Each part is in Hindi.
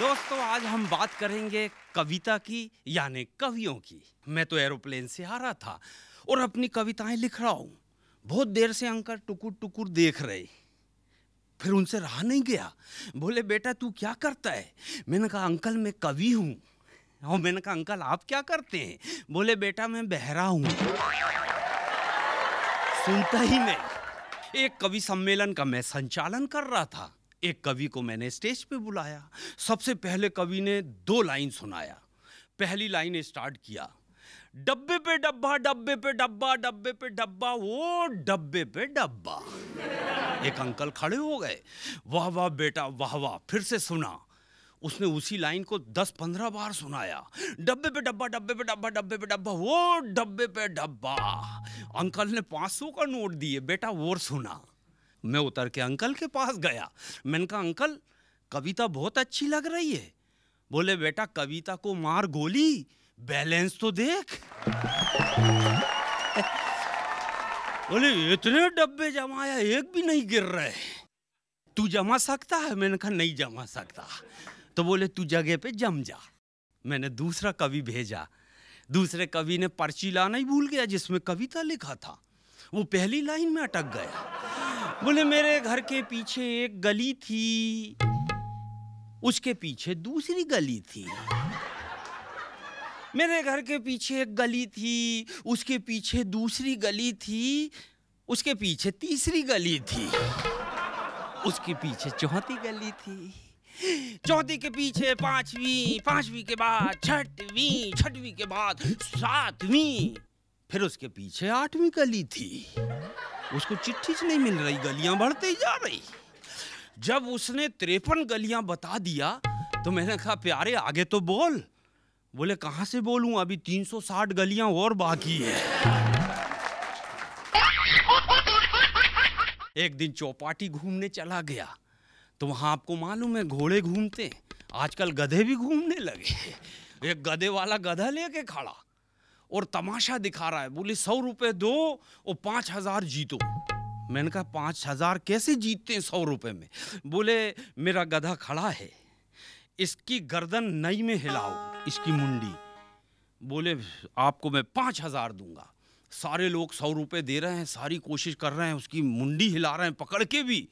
दोस्तों आज हम बात करेंगे कविता की यानी कवियों की मैं तो एरोप्लेन से आ रहा था और अपनी कविताएं लिख रहा हूँ बहुत देर से अंकल टुकुर टुकुर देख रहे फिर उनसे रहा नहीं गया बोले बेटा तू क्या करता है मैंने कहा अंकल मैं कवि हूँ और मैंने कहा अंकल आप क्या करते हैं बोले बेटा मैं बहरा हूँ सुनता ही नहीं एक कवि सम्मेलन का मैं संचालन कर रहा था एक कवि को मैंने स्टेज पे बुलाया सबसे पहले कवि ने दो लाइन सुनाया पहली लाइन स्टार्ट किया डब्बे पे डब्बा डब्बे पे डब्बा डब्बे पे डब्बा वो डब्बे पे डब्बा एक अंकल खड़े हो गए वाह वाह बेटा वाह वाह फिर से सुना उसने उसी लाइन को दस पंद्रह बार सुनाया डब्बे पे डब्बा डब्बे पे डब्बा डब्बे पे डब्बा वो डब्बे पे डब्बा अंकल ने पाँच सौ का नोट दिए बेटा वो सुना मैं उतर के अंकल के पास गया मैंने कहा अंकल कविता बहुत अच्छी लग रही है बोले बेटा कविता को मार गोली बैलेंस तो देख बोले इतने डब्बे जमाया एक भी नहीं गिर रहे तू जमा सकता है मैंने कहा नहीं जमा सकता तो बोले तू जगह पे जम जा मैंने दूसरा कवि भेजा दूसरे कवि ने पर्ची लाना ही भूल गया जिसमें कविता लिखा था वो पहली लाइन में अटक गया बोले मेरे घर के पीछे एक गली थी उसके पीछे दूसरी गली थी मेरे घर के पीछे एक गली थी उसके पीछे दूसरी गली थी उसके पीछे तीसरी गली थी उसके पीछे चौथी गली थी चौथी के पीछे पांचवी पांचवी के बाद छठवीं छठवीं के बाद सातवीं फिर उसके पीछे आठवीं गली थी उसको चिट्ठी से नहीं मिल रही गलियां बढ़ते ही जा रही जब उसने त्रेपन गलियां बता दिया तो मैंने कहा प्यारे आगे तो बोल बोले कहाँ से बोलू अभी 360 गलियां और बाकी है एक दिन चौपाटी घूमने चला गया तो वहां आपको मालूम है घोड़े घूमते आजकल गधे भी घूमने लगे एक गधे वाला गधा लेके खड़ा और तमाशा दिखा रहा है बोले सौ रुपये दो और पाँच हज़ार जीतो मैंने कहा पाँच हज़ार कैसे जीतते हैं सौ रुपये में बोले मेरा गधा खड़ा है इसकी गर्दन नई में हिलाओ इसकी मुंडी बोले आपको मैं पाँच हज़ार दूंगा सारे लोग सौ रुपये दे रहे हैं सारी कोशिश कर रहे हैं उसकी मुंडी हिला रहे हैं पकड़ के भी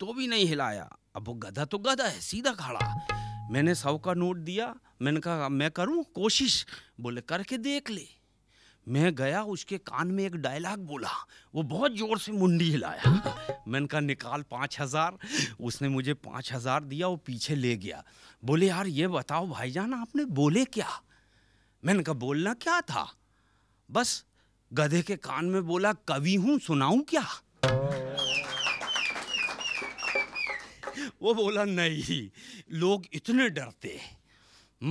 तो भी नहीं हिलाया अब वो गधा तो गधा है सीधा खड़ा मैंने सौ का नोट दिया मैंने कहा मैं करूं कोशिश बोले करके देख ले मैं गया उसके कान में एक डायलॉग बोला वो बहुत ज़ोर से मुंडी हिलाया मैंने कहा निकाल पाँच हज़ार उसने मुझे पाँच हज़ार दिया वो पीछे ले गया बोले यार ये बताओ भाईजान आपने बोले क्या मैंने कहा बोलना क्या था बस गधे के कान में बोला कवि हूँ सुनाऊँ क्या वो बोला नहीं लोग इतने डरते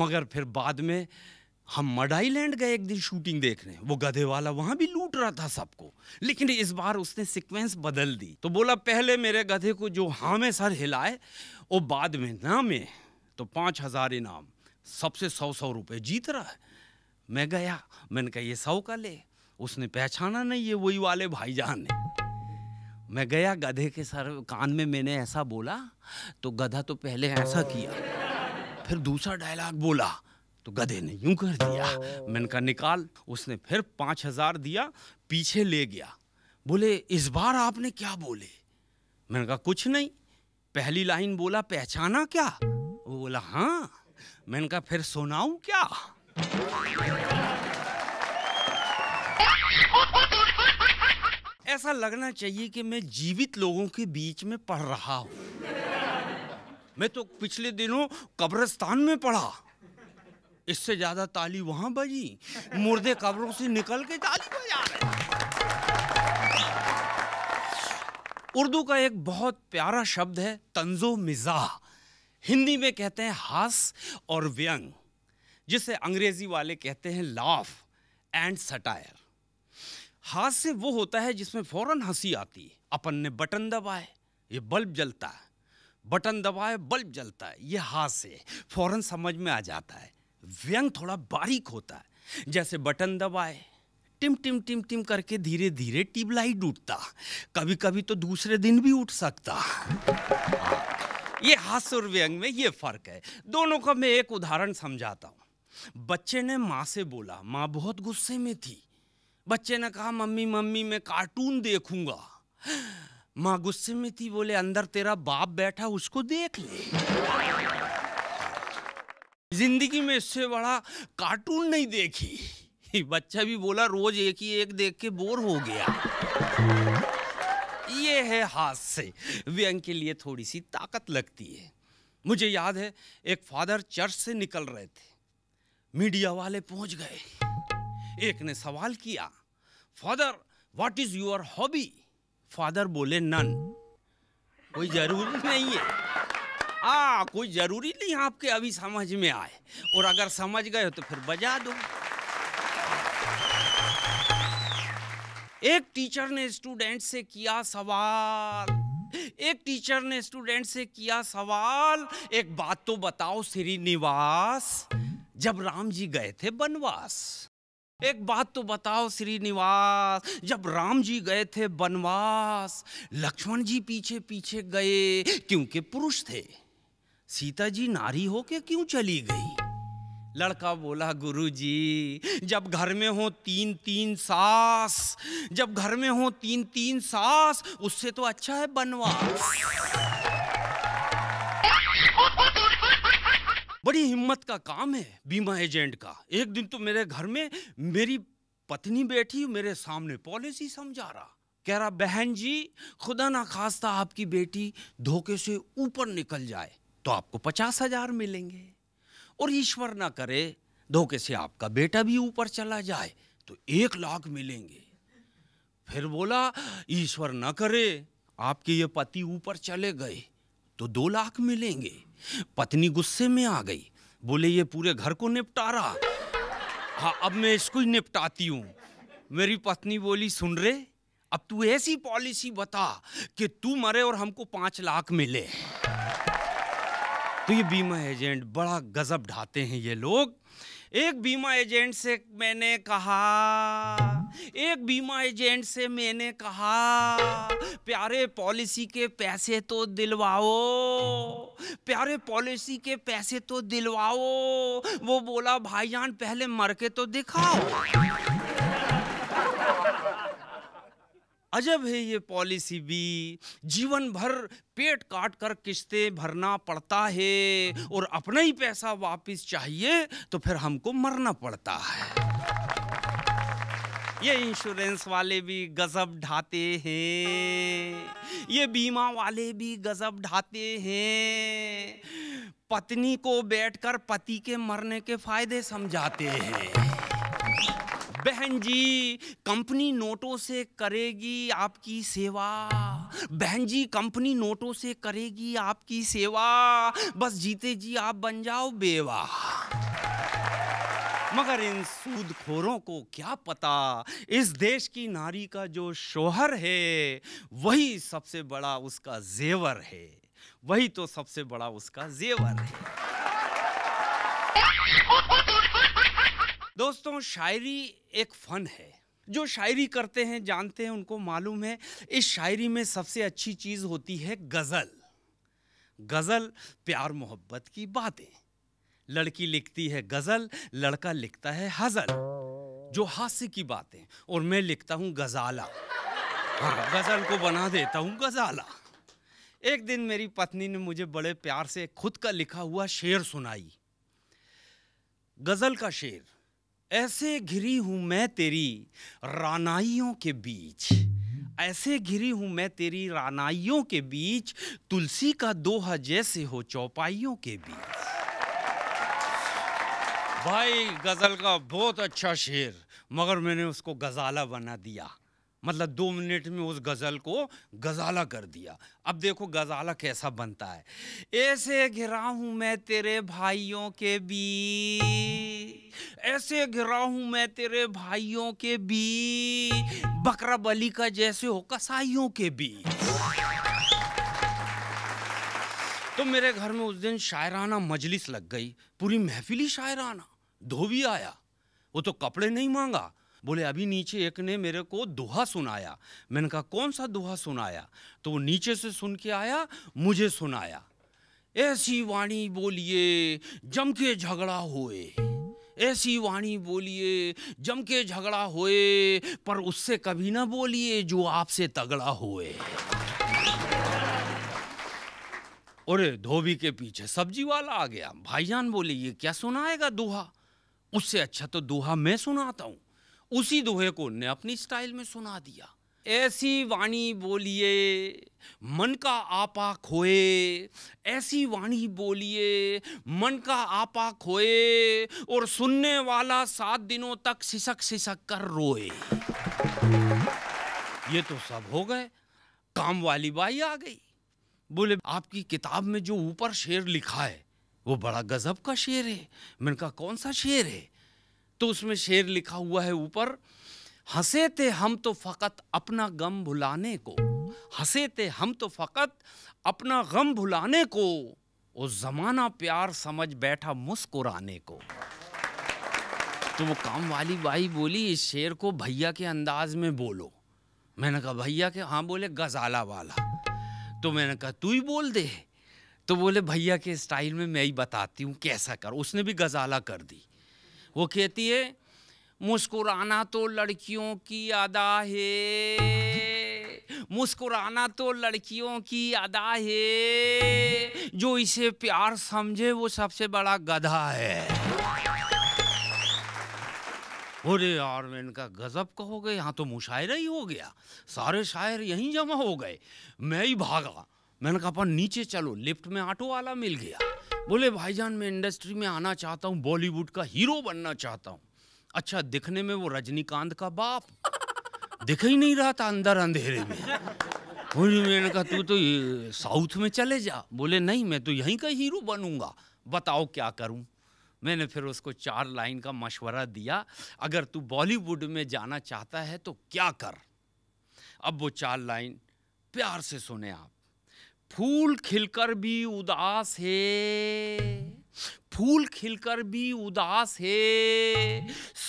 मगर फिर बाद में हम मड आईलैंड गए एक दिन शूटिंग देखने वो गधे वाला वहां भी लूट रहा था सबको लेकिन इस बार उसने सीक्वेंस बदल दी तो बोला पहले मेरे गधे को जो हाँ में सर हिलाए वो बाद में ना में तो पाँच हजार इनाम सबसे सौ सौ रुपये जीत रहा है मैं गया मैंने कहा ये सौ का ले उसने पहचाना नहीं ये वही वाले भाईजान ने मैं गया गधे के सर कान में मैंने ऐसा बोला तो गधा तो पहले ऐसा किया फिर दूसरा डायलॉग बोला तो गधे ने यूं कर दिया मैंने कहा निकाल उसने फिर पाँच हजार दिया पीछे ले गया बोले इस बार आपने क्या बोले मैंने कहा कुछ नहीं पहली लाइन बोला पहचाना क्या वो बोला हाँ मैंने कहा फिर सुनाऊ क्या ऐसा लगना चाहिए कि मैं जीवित लोगों के बीच में पढ़ रहा हूं मैं तो पिछले दिनों कब्रस्तान में पढ़ा इससे ज्यादा ताली वहां बजी मुर्दे कब्रों से निकल के ताली बजा रहे उर्दू का एक बहुत प्यारा शब्द है तंजो मिजाह हिंदी में कहते हैं हास और व्यंग जिसे अंग्रेजी वाले कहते हैं लाफ एंड सटायर हाथ से वो होता है जिसमें फौरन हंसी आती है अपन ने बटन दबाए ये बल्ब जलता है बटन दबाए बल्ब जलता है ये हाथ से फौरन समझ में आ जाता है व्यंग थोड़ा बारीक होता है जैसे बटन दबाए टिम टिम टिम टिम करके धीरे धीरे ट्यूबलाइट उठता कभी कभी तो दूसरे दिन भी उठ सकता ये हास्य और व्यंग में ये फर्क है दोनों का मैं एक उदाहरण समझाता हूँ बच्चे ने माँ से बोला माँ बहुत गुस्से में थी बच्चे ने कहा मम्मी मम्मी मैं कार्टून देखूंगा माँ गुस्से में थी बोले अंदर तेरा बाप बैठा उसको देख ले जिंदगी में इससे बड़ा कार्टून नहीं देखी बच्चा भी बोला रोज एक ही एक देख के बोर हो गया ये है हाथ से व्यंग के लिए थोड़ी सी ताकत लगती है मुझे याद है एक फादर चर्च से निकल रहे थे मीडिया वाले पहुंच गए एक ने सवाल किया father what is your hobby father बोले नन कोई जरूरी नहीं है हाँ कोई ज़रूरी नहीं आपके अभी समझ में आए और अगर समझ गए हो तो फिर बजा दो एक टीचर ने स्टूडेंट से किया सवाल एक टीचर ने स्टूडेंट से किया सवाल एक बात तो बताओ श्रीनिवास जब राम जी गए थे बनवास एक बात तो बताओ श्रीनिवास जब राम जी गए थे बनवास लक्ष्मण जी पीछे पीछे गए क्योंकि पुरुष थे सीता जी नारी के क्यों चली गई लड़का बोला गुरुजी जब घर में हो तीन तीन सास जब घर में हो तीन तीन सास उससे तो अच्छा है बनवास बड़ी हिम्मत का काम है बीमा एजेंट का एक दिन तो मेरे घर में मेरी पत्नी बैठी मेरे सामने पॉलिसी समझा रहा कह रहा बहन जी खुदा ना खास्ता आपकी बेटी धोखे से ऊपर निकल जाए तो आपको पचास हजार मिलेंगे और ईश्वर ना करे धोखे से आपका बेटा भी ऊपर चला जाए तो एक लाख मिलेंगे फिर बोला ईश्वर ना करे आपके ये पति ऊपर चले गए तो दो लाख मिलेंगे पत्नी गुस्से में आ गई बोले ये पूरे घर को निपटा रहा हाँ अब मैं इसको ही निपटाती हूँ मेरी पत्नी बोली सुन रे अब तू ऐसी पॉलिसी बता कि तू मरे और हमको पांच लाख मिले तो ये बीमा एजेंट बड़ा गजब ढाते हैं ये लोग एक बीमा एजेंट से मैंने कहा एक बीमा एजेंट से मैंने कहा प्यारे पॉलिसी के पैसे तो दिलवाओ प्यारे पॉलिसी के पैसे तो दिलवाओ वो बोला भाईजान पहले मर के तो दिखाओ अजब है ये पॉलिसी भी जीवन भर पेट काट कर किस्तें भरना पड़ता है और अपना ही पैसा वापस चाहिए तो फिर हमको मरना पड़ता है ये इंश्योरेंस वाले भी गजब ढाते हैं ये बीमा वाले भी गजब ढाते हैं पत्नी को बैठकर पति के मरने के फायदे समझाते हैं बहन जी कंपनी नोटों से करेगी आपकी सेवा बहन जी कंपनी नोटों से करेगी आपकी सेवा बस जीते जी आप बन जाओ बेवा मगर इन सूदखोरों को क्या पता इस देश की नारी का जो शोहर है वही सबसे बड़ा उसका जेवर है वही तो सबसे बड़ा उसका जेवर है दोस्तों शायरी एक फ़न है जो शायरी करते हैं जानते हैं उनको मालूम है इस शायरी में सबसे अच्छी चीज़ होती है गज़ल गज़ल प्यार मोहब्बत की बातें लड़की लिखती है गज़ल लड़का लिखता है हज़ल जो हास्य की बातें और मैं लिखता हूँ गज़ाला हाँ गज़ल को बना देता हूँ गज़ाला एक दिन मेरी पत्नी ने मुझे बड़े प्यार से खुद का लिखा हुआ शेर सुनाई गज़ल का शेर ऐसे घिरी हूँ मैं तेरी रानाइयों के बीच ऐसे घिरी हूँ मैं तेरी रानाइयों के बीच तुलसी का दोहा जैसे हो चौपाइयों के बीच भाई गज़ल का बहुत अच्छा शेर मगर मैंने उसको गज़ाला बना दिया मतलब दो मिनट में उस गज़ल को गज़ाला कर दिया अब देखो गज़ाला कैसा बनता है ऐसे घिरा हूँ मैं तेरे भाइयों के बीच ऐसे घिरा हूँ मैं तेरे भाइयों के बीच बकरा बली का जैसे हो कसाइयों के बीच तो मेरे घर में उस दिन शायराना मजलिस लग गई पूरी महफिली शायराना धोबी आया वो तो कपड़े नहीं मांगा बोले अभी नीचे एक ने मेरे को दोहा सुनाया मैंने कहा कौन सा दोहा सुनाया तो वो नीचे से सुन के आया मुझे सुनाया ऐसी वाणी बोलिए जम के झगड़ा होए ऐसी वाणी बोलिए जम के झगड़ा होए पर उससे कभी ना बोलिए जो आपसे तगड़ा होए अरे धोबी के पीछे सब्जी वाला आ गया भाईजान बोले ये क्या सुनाएगा दोहा उससे अच्छा तो दोहा मैं सुनाता हूँ उसी दोहे को ने अपनी स्टाइल में सुना दिया ऐसी वाणी बोलिए मन का आपा खोए ऐसी वाणी बोलिए मन का आपा खोए और सुनने वाला सात दिनों तक सिसक सिसक कर रोए ये तो सब हो गए काम वाली बाई आ गई बोले आपकी किताब में जो ऊपर शेर लिखा है वो बड़ा गजब का शेर है मन का कौन सा शेर है तो उसमें शेर लिखा हुआ है ऊपर हंसे थे हम तो फ़कत अपना गम भुलाने को हंसे थे हम तो फ़कत अपना गम भुलाने को वो ज़माना प्यार समझ बैठा मुस्कुराने को तो वो काम वाली बाई बोली इस शेर को भैया के अंदाज में बोलो मैंने कहा भैया के हाँ बोले गजाला वाला तो मैंने कहा तू ही बोल दे तो बोले भैया के स्टाइल में मैं ही बताती हूँ कैसा कर उसने भी गजाला कर दी वो कहती है मुस्कुराना तो लड़कियों की अदा है मुस्कुराना तो लड़कियों की अदा है जो इसे प्यार समझे वो सबसे बड़ा गधा है अरे यार मैं इनका गज़ब कहोगे यहाँ तो मुशायरा ही हो गया सारे शायर यहीं जमा हो गए मैं ही भागा मैंने कहा अपन नीचे चलो लिफ्ट में ऑटो वाला मिल गया बोले भाईजान मैं इंडस्ट्री में आना चाहता हूँ बॉलीवुड का हीरो बनना चाहता हूँ अच्छा दिखने में वो रजनीकांत का बाप दिख ही नहीं रहा था अंदर अंधेरे में बोले मैंने कहा तू तो साउथ में चले जा बोले नहीं मैं तो यहीं का हीरो बनूंगा बताओ क्या करूं मैंने फिर उसको चार लाइन का मशवरा दिया अगर तू बॉलीवुड में जाना चाहता है तो क्या कर अब वो चार लाइन प्यार से सुने आप फूल खिलकर भी उदास है फूल खिलकर भी उदास है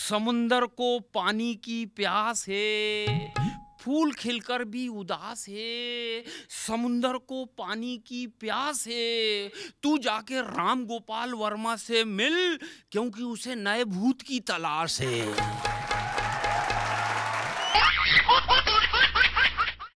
समुंदर को पानी की प्यास है फूल खिलकर भी उदास है समुंदर को पानी की प्यास है तू जाके राम गोपाल वर्मा से मिल क्योंकि उसे नए भूत की तलाश है